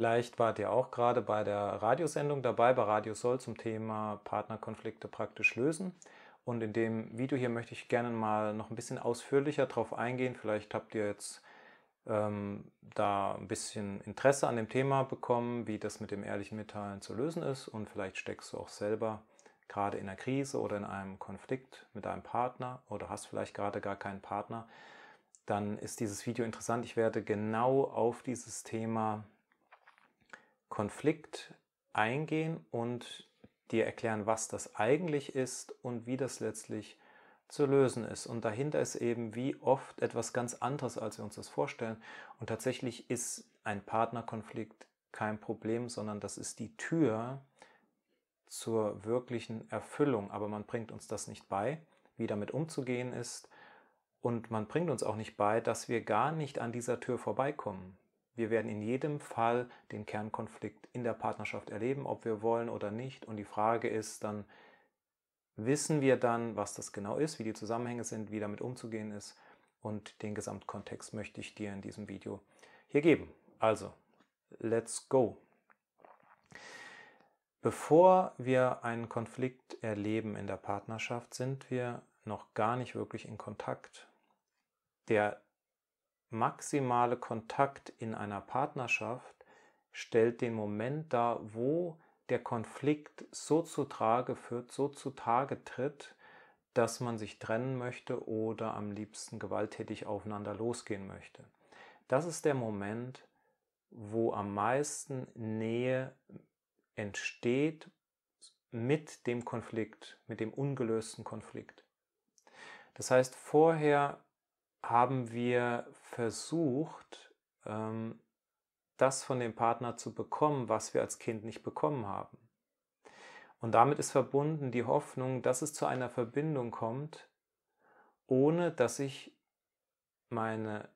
Vielleicht wart ihr auch gerade bei der Radiosendung dabei, bei Radio Soll zum Thema Partnerkonflikte praktisch lösen. Und in dem Video hier möchte ich gerne mal noch ein bisschen ausführlicher drauf eingehen. Vielleicht habt ihr jetzt ähm, da ein bisschen Interesse an dem Thema bekommen, wie das mit dem ehrlichen Mitteilen zu lösen ist. Und vielleicht steckst du auch selber gerade in einer Krise oder in einem Konflikt mit deinem Partner oder hast vielleicht gerade gar keinen Partner. Dann ist dieses Video interessant. Ich werde genau auf dieses Thema Konflikt eingehen und dir erklären, was das eigentlich ist und wie das letztlich zu lösen ist. Und dahinter ist eben wie oft etwas ganz anderes, als wir uns das vorstellen. Und tatsächlich ist ein Partnerkonflikt kein Problem, sondern das ist die Tür zur wirklichen Erfüllung. Aber man bringt uns das nicht bei, wie damit umzugehen ist. Und man bringt uns auch nicht bei, dass wir gar nicht an dieser Tür vorbeikommen. Wir werden in jedem Fall den Kernkonflikt in der Partnerschaft erleben, ob wir wollen oder nicht. Und die Frage ist dann, wissen wir dann, was das genau ist, wie die Zusammenhänge sind, wie damit umzugehen ist. Und den Gesamtkontext möchte ich dir in diesem Video hier geben. Also, let's go. Bevor wir einen Konflikt erleben in der Partnerschaft, sind wir noch gar nicht wirklich in Kontakt. Der maximale Kontakt in einer Partnerschaft stellt den Moment dar, wo der Konflikt so zutage führt, so zutage tritt, dass man sich trennen möchte oder am liebsten gewalttätig aufeinander losgehen möchte. Das ist der Moment, wo am meisten Nähe entsteht mit dem Konflikt, mit dem ungelösten Konflikt. Das heißt, vorher haben wir versucht, ähm, das von dem Partner zu bekommen, was wir als Kind nicht bekommen haben. Und damit ist verbunden die Hoffnung, dass es zu einer Verbindung kommt, ohne dass ich meine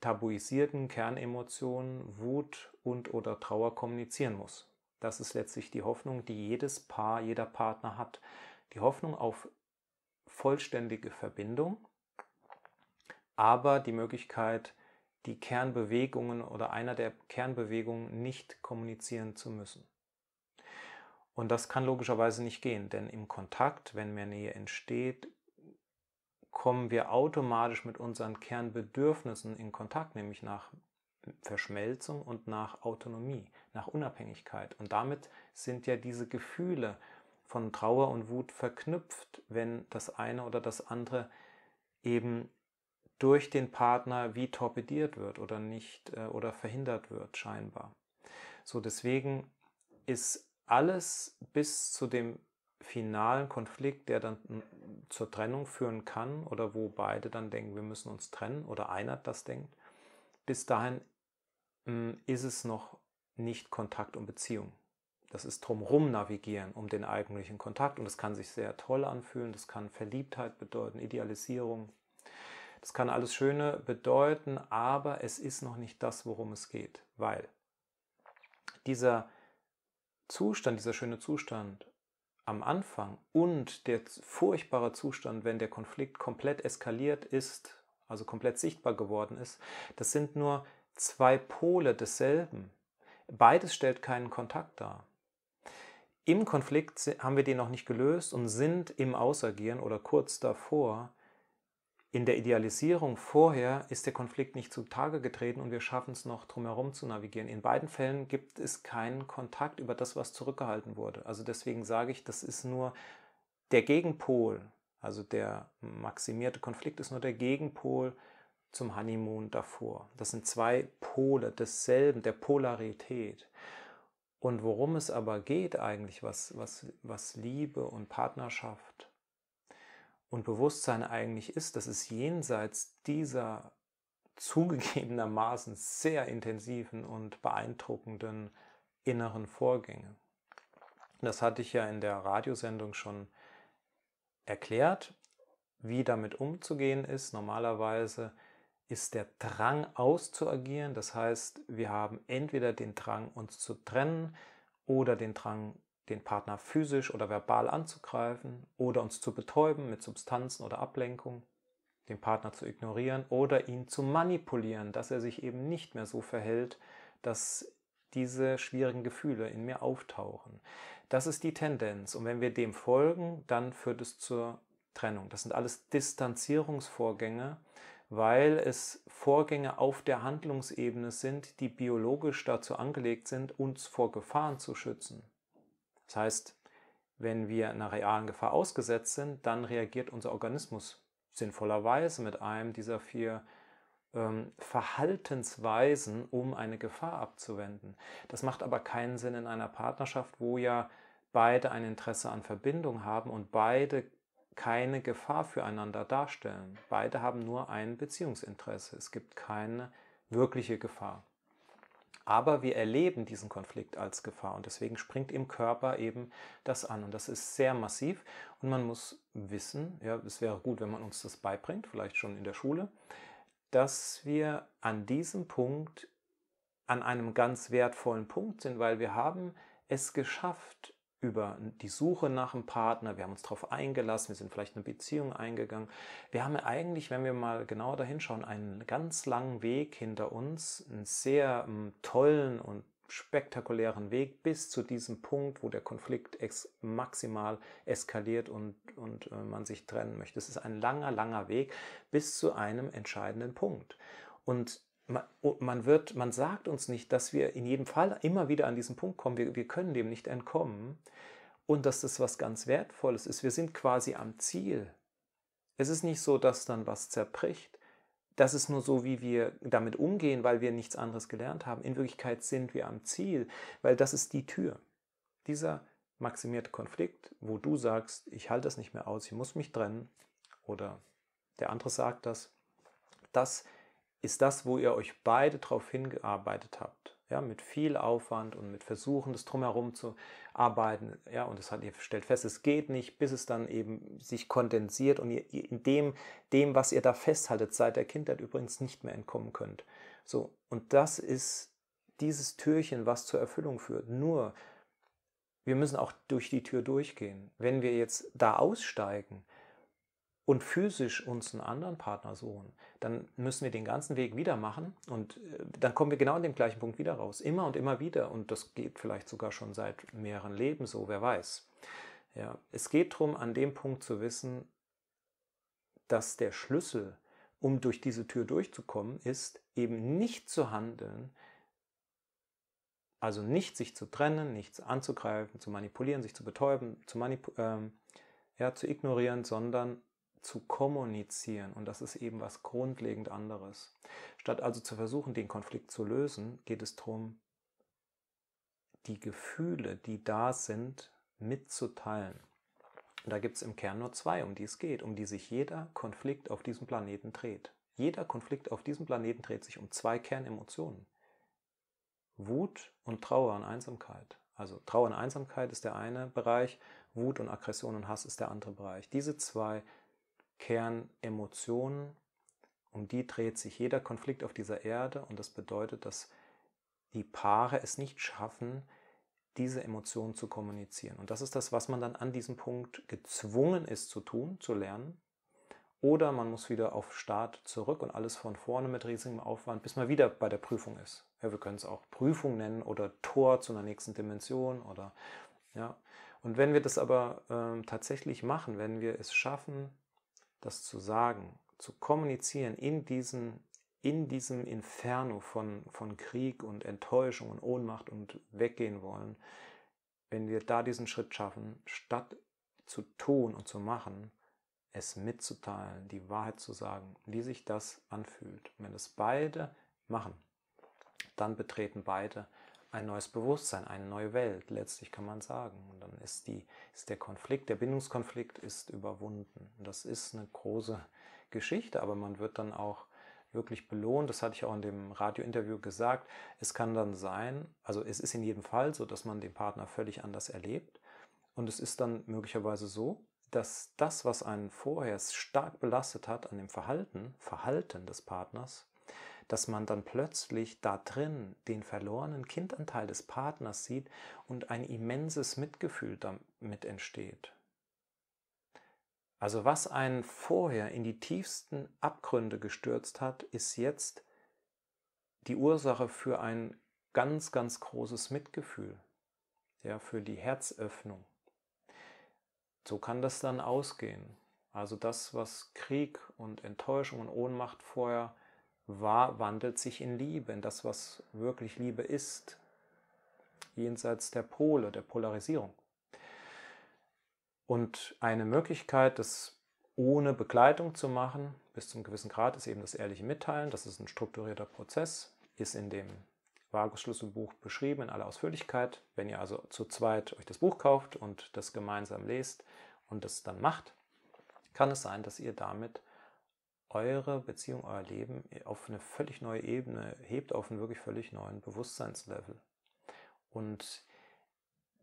tabuisierten Kernemotionen Wut und oder Trauer kommunizieren muss. Das ist letztlich die Hoffnung, die jedes Paar, jeder Partner hat. Die Hoffnung auf vollständige Verbindung aber die Möglichkeit, die Kernbewegungen oder einer der Kernbewegungen nicht kommunizieren zu müssen. Und das kann logischerweise nicht gehen, denn im Kontakt, wenn mehr Nähe entsteht, kommen wir automatisch mit unseren Kernbedürfnissen in Kontakt, nämlich nach Verschmelzung und nach Autonomie, nach Unabhängigkeit. Und damit sind ja diese Gefühle von Trauer und Wut verknüpft, wenn das eine oder das andere eben durch den Partner wie torpediert wird oder nicht äh, oder verhindert wird scheinbar. So deswegen ist alles bis zu dem finalen Konflikt, der dann hm, zur Trennung führen kann oder wo beide dann denken, wir müssen uns trennen oder einer das denkt, bis dahin hm, ist es noch nicht Kontakt und Beziehung. Das ist drumherum navigieren um den eigentlichen Kontakt und das kann sich sehr toll anfühlen, das kann Verliebtheit bedeuten, Idealisierung, das kann alles Schöne bedeuten, aber es ist noch nicht das, worum es geht, weil dieser Zustand, dieser schöne Zustand am Anfang und der furchtbare Zustand, wenn der Konflikt komplett eskaliert ist, also komplett sichtbar geworden ist, das sind nur zwei Pole desselben. Beides stellt keinen Kontakt dar. Im Konflikt haben wir den noch nicht gelöst und sind im Ausagieren oder kurz davor. In der Idealisierung vorher ist der Konflikt nicht zutage getreten und wir schaffen es noch drumherum zu navigieren. In beiden Fällen gibt es keinen Kontakt über das, was zurückgehalten wurde. Also deswegen sage ich, das ist nur der Gegenpol, also der maximierte Konflikt ist nur der Gegenpol zum Honeymoon davor. Das sind zwei Pole desselben, der Polarität. Und worum es aber geht eigentlich, was, was, was Liebe und Partnerschaft und Bewusstsein eigentlich ist, dass es jenseits dieser zugegebenermaßen sehr intensiven und beeindruckenden inneren Vorgänge. Das hatte ich ja in der Radiosendung schon erklärt, wie damit umzugehen ist. Normalerweise ist der Drang auszuagieren. Das heißt, wir haben entweder den Drang, uns zu trennen oder den Drang, den Partner physisch oder verbal anzugreifen oder uns zu betäuben mit Substanzen oder Ablenkung, den Partner zu ignorieren oder ihn zu manipulieren, dass er sich eben nicht mehr so verhält, dass diese schwierigen Gefühle in mir auftauchen. Das ist die Tendenz und wenn wir dem folgen, dann führt es zur Trennung. Das sind alles Distanzierungsvorgänge, weil es Vorgänge auf der Handlungsebene sind, die biologisch dazu angelegt sind, uns vor Gefahren zu schützen. Das heißt, wenn wir einer realen Gefahr ausgesetzt sind, dann reagiert unser Organismus sinnvollerweise mit einem dieser vier ähm, Verhaltensweisen, um eine Gefahr abzuwenden. Das macht aber keinen Sinn in einer Partnerschaft, wo ja beide ein Interesse an Verbindung haben und beide keine Gefahr füreinander darstellen. Beide haben nur ein Beziehungsinteresse. Es gibt keine wirkliche Gefahr. Aber wir erleben diesen Konflikt als Gefahr und deswegen springt im Körper eben das an. Und das ist sehr massiv und man muss wissen, ja, es wäre gut, wenn man uns das beibringt, vielleicht schon in der Schule, dass wir an diesem Punkt an einem ganz wertvollen Punkt sind, weil wir haben es geschafft, über die Suche nach einem Partner, wir haben uns darauf eingelassen, wir sind vielleicht eine Beziehung eingegangen. Wir haben eigentlich, wenn wir mal genauer dahinschauen, einen ganz langen Weg hinter uns, einen sehr ähm, tollen und spektakulären Weg bis zu diesem Punkt, wo der Konflikt ex maximal eskaliert und, und äh, man sich trennen möchte. Es ist ein langer, langer Weg bis zu einem entscheidenden Punkt. Und man, oh, man, wird, man sagt uns nicht, dass wir in jedem Fall immer wieder an diesen Punkt kommen. Wir, wir können dem nicht entkommen und dass das was ganz Wertvolles ist. Wir sind quasi am Ziel. Es ist nicht so, dass dann was zerbricht. Das ist nur so, wie wir damit umgehen, weil wir nichts anderes gelernt haben. In Wirklichkeit sind wir am Ziel, weil das ist die Tür. Dieser maximierte Konflikt, wo du sagst, ich halte das nicht mehr aus, ich muss mich trennen oder der andere sagt das, das ist ist das, wo ihr euch beide darauf hingearbeitet habt. Ja, mit viel Aufwand und mit Versuchen, das drumherum zu arbeiten. Ja, und es hat, ihr stellt fest, es geht nicht, bis es dann eben sich kondensiert und ihr, ihr in dem, dem, was ihr da festhaltet, seit der Kindheit übrigens nicht mehr entkommen könnt. So, und das ist dieses Türchen, was zur Erfüllung führt. Nur, wir müssen auch durch die Tür durchgehen. Wenn wir jetzt da aussteigen, und physisch uns einen anderen Partner suchen, dann müssen wir den ganzen Weg wieder machen und äh, dann kommen wir genau an dem gleichen Punkt wieder raus. Immer und immer wieder. Und das geht vielleicht sogar schon seit mehreren Leben so, wer weiß. Ja, es geht darum, an dem Punkt zu wissen, dass der Schlüssel, um durch diese Tür durchzukommen, ist, eben nicht zu handeln, also nicht sich zu trennen, nichts anzugreifen, zu manipulieren, sich zu betäuben, zu, manip ähm, ja, zu ignorieren, sondern zu kommunizieren. Und das ist eben was grundlegend anderes. Statt also zu versuchen, den Konflikt zu lösen, geht es darum, die Gefühle, die da sind, mitzuteilen. Und da gibt es im Kern nur zwei, um die es geht, um die sich jeder Konflikt auf diesem Planeten dreht. Jeder Konflikt auf diesem Planeten dreht sich um zwei Kernemotionen. Wut und Trauer und Einsamkeit. Also Trauer und Einsamkeit ist der eine Bereich, Wut und Aggression und Hass ist der andere Bereich. Diese zwei Kernemotionen, um die dreht sich jeder Konflikt auf dieser Erde und das bedeutet, dass die Paare es nicht schaffen, diese Emotionen zu kommunizieren. Und das ist das, was man dann an diesem Punkt gezwungen ist zu tun, zu lernen. Oder man muss wieder auf Start zurück und alles von vorne mit riesigem Aufwand, bis man wieder bei der Prüfung ist. Ja, wir können es auch Prüfung nennen oder Tor zu einer nächsten Dimension oder ja. Und wenn wir das aber äh, tatsächlich machen, wenn wir es schaffen, das zu sagen, zu kommunizieren in diesen in diesem Inferno von, von Krieg und Enttäuschung und Ohnmacht und weggehen wollen, wenn wir da diesen Schritt schaffen, statt zu tun und zu machen, es mitzuteilen, die Wahrheit zu sagen, wie sich das anfühlt. Und wenn es beide machen, dann betreten beide ein neues Bewusstsein, eine neue Welt, letztlich kann man sagen. Und dann ist, die, ist der Konflikt, der Bindungskonflikt ist überwunden. Und das ist eine große Geschichte, aber man wird dann auch wirklich belohnt. Das hatte ich auch in dem Radiointerview gesagt. Es kann dann sein, also es ist in jedem Fall so, dass man den Partner völlig anders erlebt. Und es ist dann möglicherweise so, dass das, was einen vorher stark belastet hat an dem Verhalten, Verhalten des Partners, dass man dann plötzlich da drin den verlorenen Kindanteil des Partners sieht und ein immenses Mitgefühl damit entsteht. Also was einen vorher in die tiefsten Abgründe gestürzt hat, ist jetzt die Ursache für ein ganz, ganz großes Mitgefühl, ja, für die Herzöffnung. So kann das dann ausgehen. Also das, was Krieg und Enttäuschung und Ohnmacht vorher war, wandelt sich in Liebe, in das, was wirklich Liebe ist, jenseits der Pole, der Polarisierung. Und eine Möglichkeit, das ohne Begleitung zu machen, bis zum gewissen Grad, ist eben das ehrliche Mitteilen. Das ist ein strukturierter Prozess, ist in dem Vagus-Schlüsselbuch beschrieben in aller Ausführlichkeit. Wenn ihr also zu zweit euch das Buch kauft und das gemeinsam lest und das dann macht, kann es sein, dass ihr damit eure Beziehung, euer Leben auf eine völlig neue Ebene hebt, auf einen wirklich völlig neuen Bewusstseinslevel. Und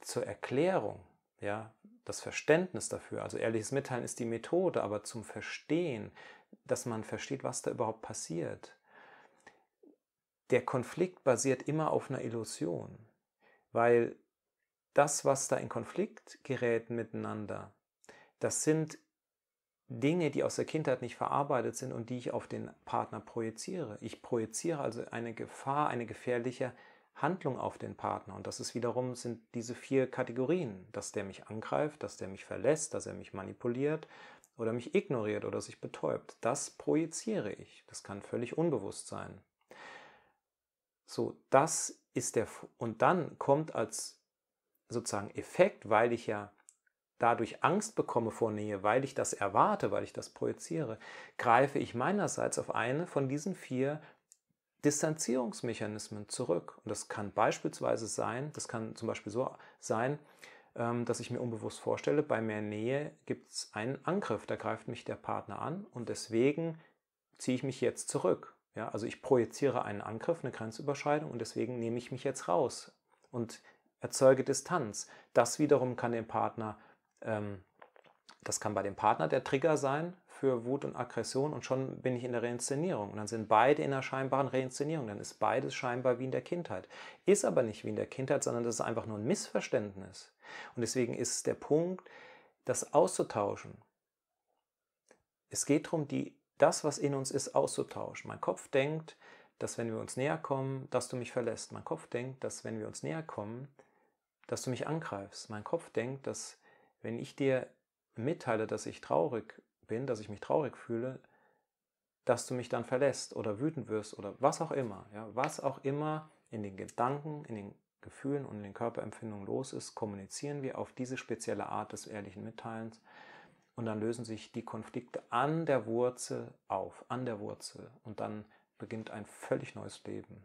zur Erklärung, ja, das Verständnis dafür, also ehrliches Mitteilen ist die Methode, aber zum Verstehen, dass man versteht, was da überhaupt passiert. Der Konflikt basiert immer auf einer Illusion, weil das, was da in Konflikt gerät miteinander, das sind Dinge, die aus der Kindheit nicht verarbeitet sind und die ich auf den Partner projiziere. Ich projiziere also eine Gefahr, eine gefährliche Handlung auf den Partner. Und das ist wiederum, sind diese vier Kategorien, dass der mich angreift, dass der mich verlässt, dass er mich manipuliert oder mich ignoriert oder sich betäubt. Das projiziere ich. Das kann völlig unbewusst sein. So, das ist der, F und dann kommt als sozusagen Effekt, weil ich ja dadurch Angst bekomme vor Nähe, weil ich das erwarte, weil ich das projiziere, greife ich meinerseits auf eine von diesen vier Distanzierungsmechanismen zurück. Und das kann beispielsweise sein, das kann zum Beispiel so sein, ähm, dass ich mir unbewusst vorstelle, bei mehr Nähe gibt es einen Angriff, da greift mich der Partner an und deswegen ziehe ich mich jetzt zurück. Ja, also ich projiziere einen Angriff, eine Grenzüberschreitung und deswegen nehme ich mich jetzt raus und erzeuge Distanz. Das wiederum kann dem Partner ähm, das kann bei dem Partner der Trigger sein für Wut und Aggression und schon bin ich in der Reinszenierung. Und dann sind beide in einer scheinbaren Reinszenierung. Dann ist beides scheinbar wie in der Kindheit. Ist aber nicht wie in der Kindheit, sondern das ist einfach nur ein Missverständnis. Und deswegen ist der Punkt, das auszutauschen. Es geht darum, die, das, was in uns ist, auszutauschen. Mein Kopf denkt, dass wenn wir uns näher kommen, dass du mich verlässt. Mein Kopf denkt, dass wenn wir uns näher kommen, dass du mich angreifst. Mein Kopf denkt, dass wenn ich dir mitteile, dass ich traurig bin, dass ich mich traurig fühle, dass du mich dann verlässt oder wütend wirst oder was auch immer, ja, was auch immer in den Gedanken, in den Gefühlen und in den Körperempfindungen los ist, kommunizieren wir auf diese spezielle Art des ehrlichen Mitteilens und dann lösen sich die Konflikte an der Wurzel auf, an der Wurzel und dann beginnt ein völlig neues Leben.